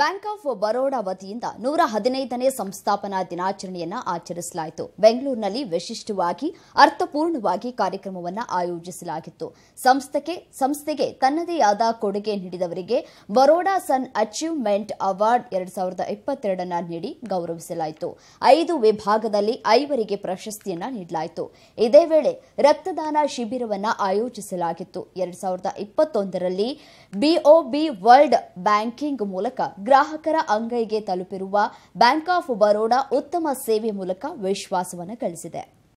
bank of Baroda ವತಿಯಿಂದ ನೂರ ಹದಿನೈದನೇ ಸಂಸ್ಥಾಪನಾ ದಿನಾಚರಣೆಯನ್ನು ಆಚರಿಸಲಾಯಿತು ಬೆಂಗಳೂರಿನಲ್ಲಿ ವಿಶಿಷ್ಟವಾಗಿ ಅರ್ಥಪೂರ್ಣವಾಗಿ ಕಾರ್ಯಕ್ರಮವನ್ನು ಆಯೋಜಿಸಲಾಗಿತ್ತು ಸಂಸ್ಥೆಗೆ ಸಂಸ್ಥೆಗೆ ತನ್ನದೇ ಆದ ಕೊಡುಗೆ ನೀಡಿದವರಿಗೆ ಬರೋಡಾ ಸನ್ ಅಚೀವ್ಮೆಂಟ್ ಅವಾರ್ಡ್ ಎರಡ್ ಸಾವಿರದ ಇಪ್ಪತ್ತೆರಡನ್ನ ನೀಡಿ ಗೌರವಿಸಲಾಯಿತು ಐದು ವಿಭಾಗದಲ್ಲಿ ಐವರಿಗೆ ಪ್ರಶಸ್ತಿಯನ್ನು ನೀಡಲಾಯಿತು ಇದೇ ವೇಳೆ ರಕ್ತದಾನ ಶಿಬಿರವನ್ನು ಆಯೋಜಿಸಲಾಗಿತ್ತು ಎರಡ್ ಸಾವಿರದ ಇಪ್ಪತ್ತೊಂದರಲ್ಲಿ ಬಿಒಬಿ ವರ್ಲ್ಡ್ ಬ್ಯಾಂಕಿಂಗ್ ಮೂಲಕ ಗ್ರಾಹಕರ ಅಂಗೈಗೆ ತಲುಪಿರುವ ಬ್ಯಾಂಕ್ ಆಫ್ ಬರೋಡಾ ಉತ್ತಮ ಸೇವೆ ಮೂಲಕ ವಿಶ್ವಾಸವನ್ನು ಗಳಿಸಿದೆ